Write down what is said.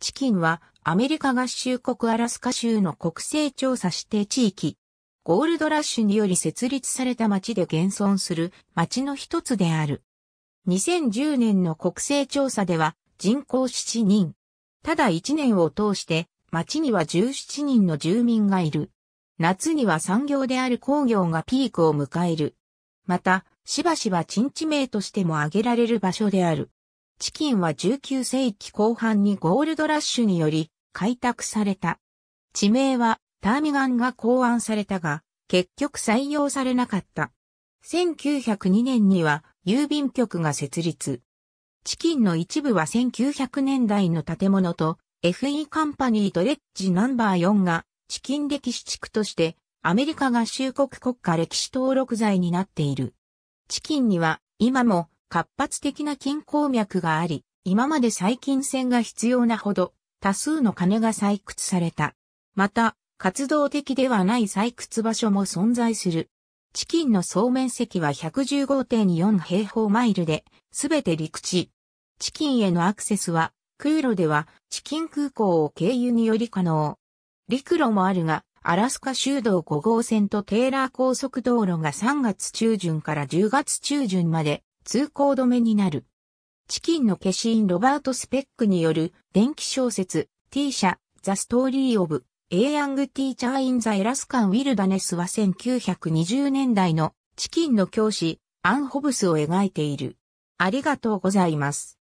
チキンはアメリカ合衆国アラスカ州の国勢調査指定地域。ゴールドラッシュにより設立された町で現存する町の一つである。2010年の国勢調査では人口7人。ただ1年を通して町には17人の住民がいる。夏には産業である工業がピークを迎える。また、しばしば陳地名としても挙げられる場所である。チキンは19世紀後半にゴールドラッシュにより開拓された。地名はターミガンが考案されたが、結局採用されなかった。1902年には郵便局が設立。チキンの一部は1900年代の建物と FE カンパニードレッジナンバー4がチキン歴史地区としてアメリカ合衆国国家歴史登録財になっている。チキンには今も活発的な金鉱脈があり、今まで細菌線が必要なほど多数の金が採掘された。また、活動的ではない採掘場所も存在する。チキンの総面積は115.4平方マイルで、すべて陸地。チキンへのアクセスは、空路ではチキン空港を経由により可能。陸路もあるが、アラスカ州道5号線とテーラー高速道路が3月中旬から10月中旬まで通行止めになる。チキンの化身ロバート・スペックによる電気小説 T 社 The Story of A Young Teacher in the Alaskan Wilderness は1920年代のチキンの教師アン・ホブスを描いている。ありがとうございます。